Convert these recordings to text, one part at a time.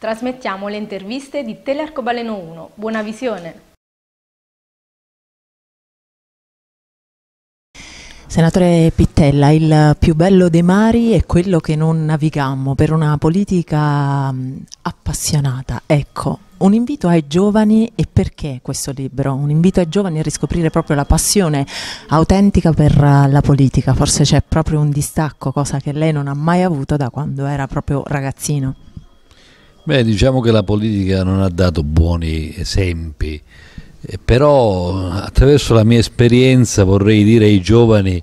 Trasmettiamo le interviste di Telearcobaleno 1. Buona visione! Senatore Pittella, il più bello dei mari è quello che non navigammo per una politica appassionata. Ecco, un invito ai giovani e perché questo libro? Un invito ai giovani a riscoprire proprio la passione autentica per la politica. Forse c'è proprio un distacco, cosa che lei non ha mai avuto da quando era proprio ragazzino. Beh, diciamo che la politica non ha dato buoni esempi, eh, però eh, attraverso la mia esperienza vorrei dire ai giovani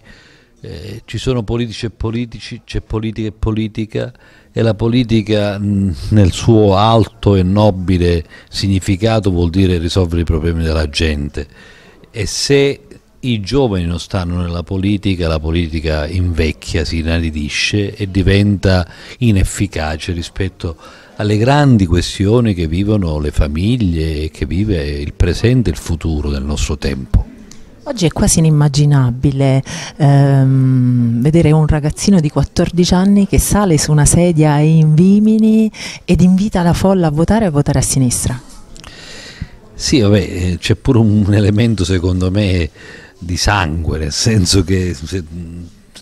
eh, ci sono politici e politici, c'è politica e politica e la politica mh, nel suo alto e nobile significato vuol dire risolvere i problemi della gente e se i giovani non stanno nella politica, la politica invecchia, si inaridisce e diventa inefficace rispetto alle grandi questioni che vivono le famiglie e che vive il presente e il futuro del nostro tempo. Oggi è quasi inimmaginabile ehm, vedere un ragazzino di 14 anni che sale su una sedia in Vimini ed invita la folla a votare e a votare a sinistra. Sì, eh, c'è pure un elemento secondo me di sangue, nel senso che se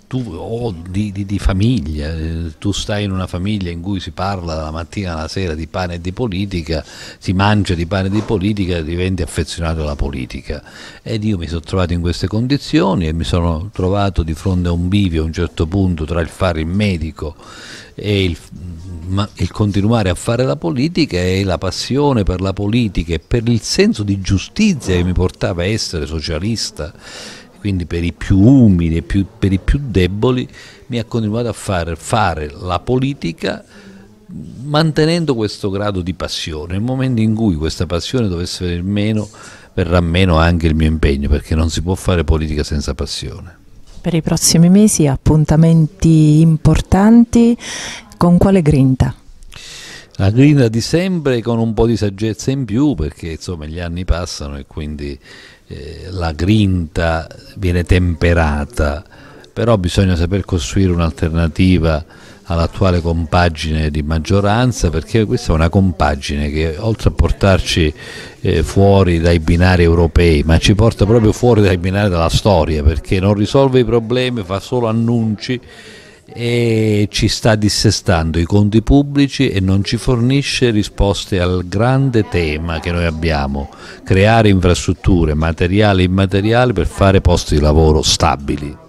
tu o oh, di, di, di, famiglia, eh, tu stai in una famiglia in cui si parla dalla mattina alla sera di pane e di politica, si mangia di pane e di politica, e diventi affezionato alla politica. Ed io mi sono trovato in queste condizioni e mi sono trovato di fronte a un bivio a un certo punto tra il fare il medico e il ma il continuare a fare la politica e la passione per la politica e per il senso di giustizia che mi portava a essere socialista, quindi per i più umili e per i più deboli, mi ha continuato a fare, fare la politica mantenendo questo grado di passione. Nel momento in cui questa passione dovesse venire meno, verrà meno anche il mio impegno, perché non si può fare politica senza passione. Per i prossimi mesi appuntamenti importanti con quale grinta? La grinta di sempre con un po' di saggezza in più perché insomma gli anni passano e quindi eh, la grinta viene temperata, però bisogna saper costruire un'alternativa all'attuale compagine di maggioranza perché questa è una compagine che oltre a portarci eh, fuori dai binari europei ma ci porta proprio fuori dai binari della storia perché non risolve i problemi, fa solo annunci e ci sta dissestando i conti pubblici e non ci fornisce risposte al grande tema che noi abbiamo, creare infrastrutture materiali e immateriali per fare posti di lavoro stabili.